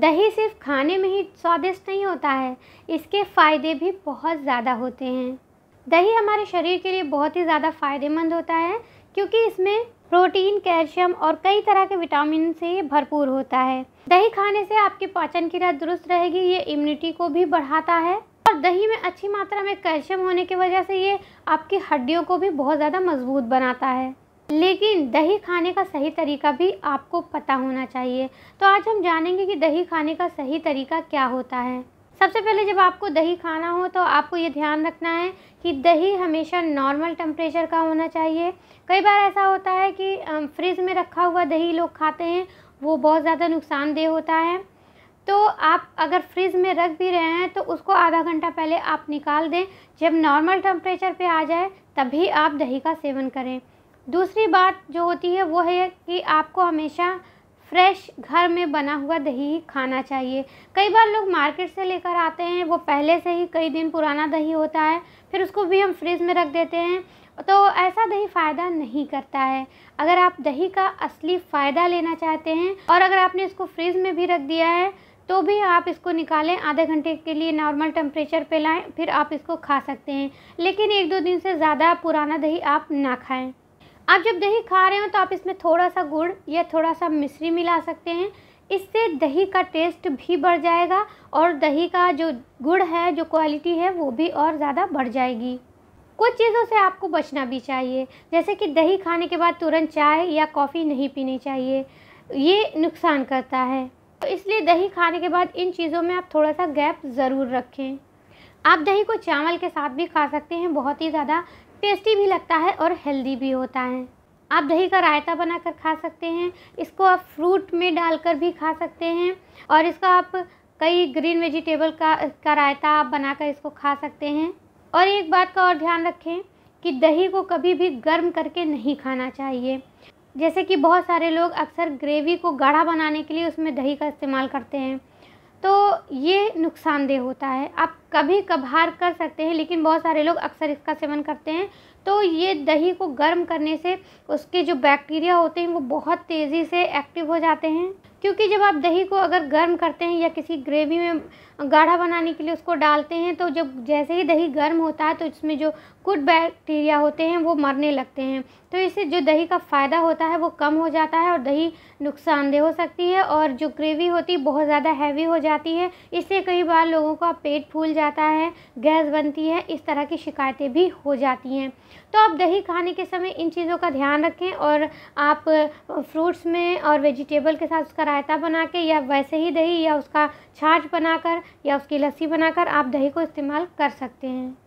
दही सिर्फ खाने में ही स्वादिष्ट नहीं होता है इसके फ़ायदे भी बहुत ज़्यादा होते हैं दही हमारे शरीर के लिए बहुत ही ज़्यादा फ़ायदेमंद होता है क्योंकि इसमें प्रोटीन कैल्शियम और कई तरह के विटामिन से भरपूर होता है दही खाने से आपकी पाचन क्रिया दुरुस्त रहेगी ये इम्यूनिटी को भी बढ़ाता है और दही में अच्छी मात्रा में कैल्शियम होने की वजह से ये आपकी हड्डियों को भी बहुत ज़्यादा मजबूत बनाता है लेकिन दही खाने का सही तरीका भी आपको पता होना चाहिए तो आज हम जानेंगे कि दही खाने का सही तरीका क्या होता है सबसे पहले जब आपको दही खाना हो तो आपको ये ध्यान रखना है कि दही हमेशा नॉर्मल टेम्परेचर का होना चाहिए कई बार ऐसा होता है कि फ्रिज में रखा हुआ दही लोग खाते हैं वो बहुत ज़्यादा नुकसानदेह होता है तो आप अगर फ्रिज में रख भी रहे हैं तो उसको आधा घंटा पहले आप निकाल दें जब नॉर्मल टेम्परेचर पे आ जाए तभी आप दही का सेवन करें दूसरी बात जो होती है वो है कि आपको हमेशा फ्रेश घर में बना हुआ दही ही खाना चाहिए कई बार लोग मार्केट से लेकर आते हैं वो पहले से ही कई दिन पुराना दही होता है फिर उसको भी हम फ्रिज में रख देते हैं तो ऐसा दही फ़ायदा नहीं करता है अगर आप दही का असली फ़ायदा लेना चाहते हैं और अगर आपने इसको फ्रिज में भी रख दिया है तो भी आप इसको निकालें आधे घंटे के लिए नॉर्मल टेम्परेचर पे लाएं फिर आप इसको खा सकते हैं लेकिन एक दो दिन से ज़्यादा पुराना दही आप ना खाएं आप जब दही खा रहे हो तो आप इसमें थोड़ा सा गुड़ या थोड़ा सा मिश्री मिला सकते हैं इससे दही का टेस्ट भी बढ़ जाएगा और दही का जो गुड़ है जो क्वालिटी है वो भी और ज़्यादा बढ़ जाएगी कुछ चीज़ों से आपको बचना भी चाहिए जैसे कि दही खाने के बाद तुरंत चाय या कॉफ़ी नहीं पीनी चाहिए ये नुकसान करता है तो इसलिए दही खाने के बाद इन चीज़ों में आप थोड़ा सा गैप ज़रूर रखें आप दही को चावल के साथ भी खा सकते हैं बहुत ही ज़्यादा टेस्टी भी लगता है और हेल्दी भी होता है आप दही का रायता बनाकर खा सकते हैं इसको आप फ्रूट में डालकर भी खा सकते हैं और इसका आप कई ग्रीन वेजिटेबल का का रायता आप बनाकर इसको खा सकते हैं और एक बात का और ध्यान रखें कि दही को कभी भी गर्म करके नहीं खाना चाहिए जैसे कि बहुत सारे लोग अक्सर ग्रेवी को गाढ़ा बनाने के लिए उसमें दही का इस्तेमाल करते हैं तो ये नुकसानदेह होता है आप कभी कभार कर सकते हैं लेकिन बहुत सारे लोग अक्सर इसका सेवन करते हैं तो ये दही को गर्म करने से उसके जो बैक्टीरिया होते हैं वो बहुत तेज़ी से एक्टिव हो जाते हैं क्योंकि जब आप दही को अगर गर्म करते हैं या किसी ग्रेवी में गाढ़ा बनाने के लिए उसको डालते हैं तो जब जैसे ही दही गर्म होता है तो इसमें जो गुड बैक्टीरिया होते हैं वो मरने लगते हैं तो इससे जो दही का फ़ायदा होता है वो कम हो जाता है और दही नुकसानदेह हो सकती है और जो ग्रेवी होती है बहुत ज़्यादा हैवी हो जाती है इससे कई बार लोगों का पेट फूल जाता है गैस बनती है इस तरह की शिकायतें भी हो जाती हैं तो आप दही खाने के समय इन चीज़ों का ध्यान रखें और आप फ्रूट्स में और वेजिटेबल के साथ उसका रायता बना के या वैसे ही दही या उसका छाछ बनाकर या उसकी लस्सी बनाकर आप दही को इस्तेमाल कर सकते हैं